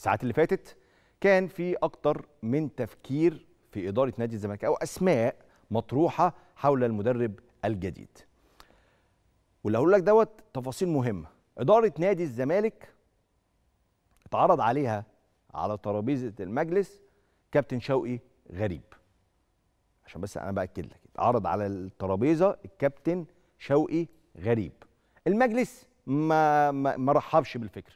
الساعات اللي فاتت كان في اكتر من تفكير في اداره نادي الزمالك او اسماء مطروحه حول المدرب الجديد واللي هقول لك دوت تفاصيل مهمه اداره نادي الزمالك اتعرض عليها على ترابيزه المجلس كابتن شوقي غريب عشان بس انا باكد لك اتعرض على الترابيزه الكابتن شوقي غريب المجلس ما ما, ما رحبش بالفكره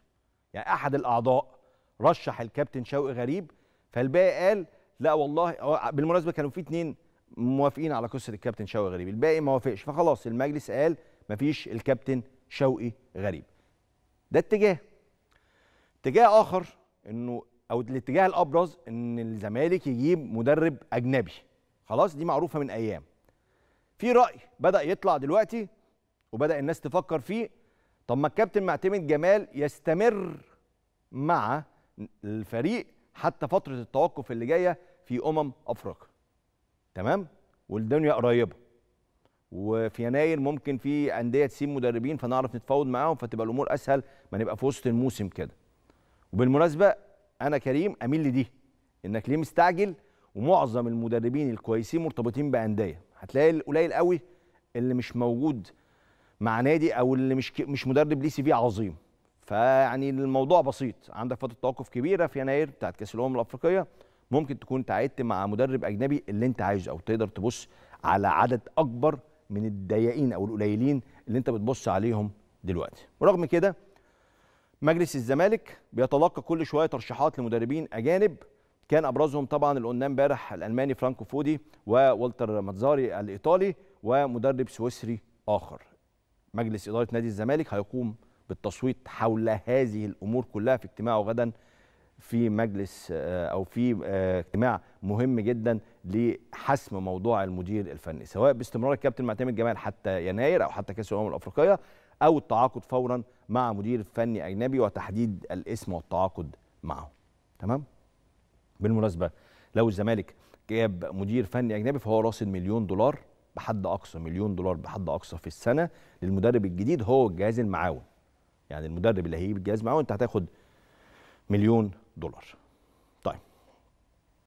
يعني احد الاعضاء رشح الكابتن شوقي غريب فالباقي قال لا والله بالمناسبه كانوا في اتنين موافقين على قصه الكابتن شوقي غريب الباقي ما وافقش فخلاص المجلس قال مفيش الكابتن شوقي غريب ده اتجاه اتجاه اخر انه او الاتجاه الابرز ان الزمالك يجيب مدرب اجنبي خلاص دي معروفه من ايام في راي بدا يطلع دلوقتي وبدا الناس تفكر فيه طب ما الكابتن معتمد جمال يستمر مع الفريق حتى فتره التوقف اللي جايه في امم افريقيا تمام والدنيا قريبه وفي يناير ممكن في انديه تسيب مدربين فنعرف نتفاوض معاهم فتبقى الامور اسهل ما نبقى في وسط الموسم كده وبالمناسبه انا كريم اميل لدي انك ليه مستعجل ومعظم المدربين الكويسين مرتبطين بانديه هتلاقي القليل قوي اللي مش موجود مع نادي او اللي مش مش مدرب ليه سي في عظيم فيعني الموضوع بسيط عندك فتره توقف كبيره في يناير بتاعت كاس الامم الافريقيه ممكن تكون تعاقدت مع مدرب اجنبي اللي انت عايزه او تقدر تبص على عدد اكبر من الضيقين او القليلين اللي انت بتبص عليهم دلوقتي ورغم كده مجلس الزمالك بيتلقى كل شويه ترشيحات لمدربين اجانب كان ابرزهم طبعا اللي قلناه امبارح الالماني فرانكو فودي وولتر ماتزاري الايطالي ومدرب سويسري اخر مجلس اداره نادي الزمالك هيقوم بالتصويت حول هذه الامور كلها في اجتماعه غدا في مجلس آه، او في آه، اجتماع مهم جدا لحسم موضوع المدير الفني سواء باستمرار الكابتن معتمد جمال حتى يناير او حتى كاس الامم الافريقيه او التعاقد فورا مع مدير فني اجنبي وتحديد الاسم والتعاقد معه تمام بالمناسبه لو الزمالك جاب مدير فني اجنبي فهو راصد مليون دولار بحد اقصى مليون دولار بحد اقصى في السنه للمدرب الجديد هو الجهاز المعاون يعني المدرب اللي هيجيب الجهاز معاه انت هتاخد مليون دولار